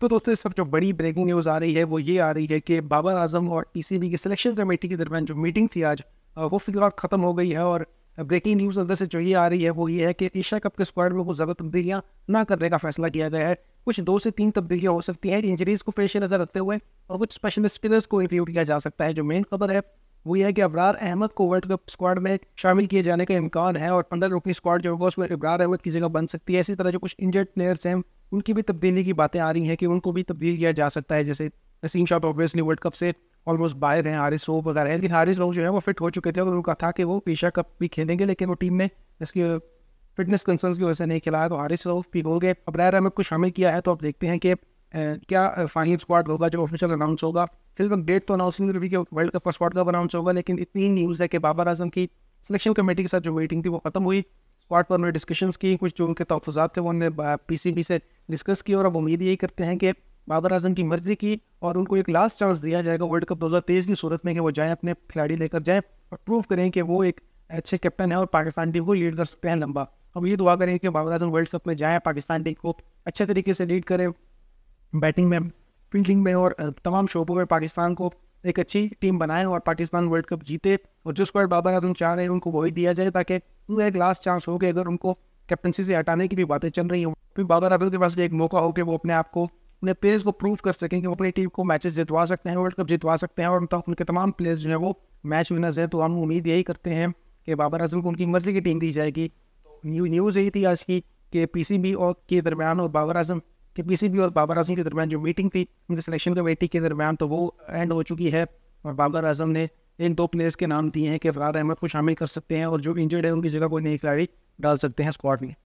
तो दोस्तों इस सब जो बड़ी ब्रेकिंग न्यूज़ आ रही है वो ये आ रही है कि बाबर आजम और टी e की सिलेक्शन कमेटी के दरमियान जो मीटिंग थी आज वो फिलहाल ख़त्म हो गई है और ब्रेकिंग न्यूज़ अंदर से जो ये आ रही है वो ये है कि एशिया कप के स्क्वाड में कुछ ज़्यादा तब्दीलियाँ ना करने का फैसला किया गया है कुछ दो से तीन तब्दीलियाँ हो सकती हैं इंजरीज़ को पेश नज़र रखते हुए और कुछ स्पेशल स्पिनर्स को रिव्यू किया जा सकता है जो मेन खबर है वो यह है कि अबरार अहमद को वर्ल्ड कप स्क्वाड में शामिल किए जाने का इम्कान है और पंद्रह रुपये स्क्वाड जो होगा उसमें अबरार अहमद की जगह बन सकती है इसी तरह जो कुछ इंजर्ड प्लेयर्स हैं उनकी भी तब्दीली की बातें आ रही हैं कि उनको भी तब्दील किया जा सकता है जैसे Naseem Shah obviously world cup से ऑलमोस्ट बाहर हैं हारिस रोप वगैरह लेकिन हारिस रोप जो है वो फिट हो चुके थे और उनका था कि वो पेशा कप भी खेलेंगे लेकिन वो टीम में इसकी फिटनेस कंसर्न की वजह से नहीं खिलाया तो हारिस रोफ भी हो गए अबरार अहमद को शामिल किया है तो आप देखते हैं कि Uh, क्या फाइनल uh, स्क्वाड होगा जो ऑफिशियल अनाउंस होगा सिर्फ डेट तो अनाउंस नहीं होगी कि वर्ल्ड कप का स्क्वाड कब अनाउंस होगा लेकिन इतनी न्यूज़ है कि बाबर आजम की सिलेक्शन कमेटी के साथ जो मीटिंग थी वो ख़त्म हुई स्क्वाड पर उन्होंने डिस्कशंस की कुछ जो उनके तहफात थे वो उन्होंने पी uh, से डिस्कस की और अब उम्मीद यही करते हैं कि बाबर आजम की मर्ज़ी की और उनको एक लास्ट चांस दिया जाएगा वर्ल्ड कप तेईस की सूरत में कि वो जाएँ अपने खिलाड़ी लेकर जाएँ और प्रूव करें कि वो एक अच्छे कैप्टन है और पाकिस्तान टीम को लीड कर सकते हैं लंबा अब ये दुआ करें कि बाबर आजम वर्ल्ड कप में जाएँ पाकिस्तान टीम को अच्छे तरीके से लीड करें बैटिंग में फील्डिंग में और तमाम शोबों में पाकिस्तान को एक अच्छी टीम बनाए और पाकिस्तान वर्ल्ड कप जीते और जो स्क्वाड बाबर आजम चाह रहे हैं उनको वही दिया जाए ताकि उनका एक लास्ट चांस हो कि अगर उनको कैप्टनसी से हटाने की भी बातें चल रही हों फिर बाबर आजम के पास एक मौका हो कि वो अपने आप को अपने प्लेयर्स को प्रूव कर सकें कि वो अपनी टीम को मैचेस जितवा सकते हैं वर्ल्ड कप जितवा सकते हैं और उनके तमाम प्लेयर्स जो है वो मैच विनर्स हैं तो हम उम्मीद यही करते हैं कि बाबर आजम को उनकी मर्जी की टीम दी जाएगी न्यूज़ तो यही थी आज की कि पीसीबी और के दरमियान और बाबर आजम कि पीसीबी और बाबर आजम के दरमियान जो मीटिंग थी उनकी सिलेक्शन कमेटी के दरमियान तो वो एंड हो चुकी है और बाबर आजम ने इन दो प्लेयर्स के नाम दिए हैं कि फरार अहमद को शामिल कर सकते हैं और जो इंजर्ड है उनकी जगह कोई नई खिलाड़ी डाल सकते हैं स्क्वाड में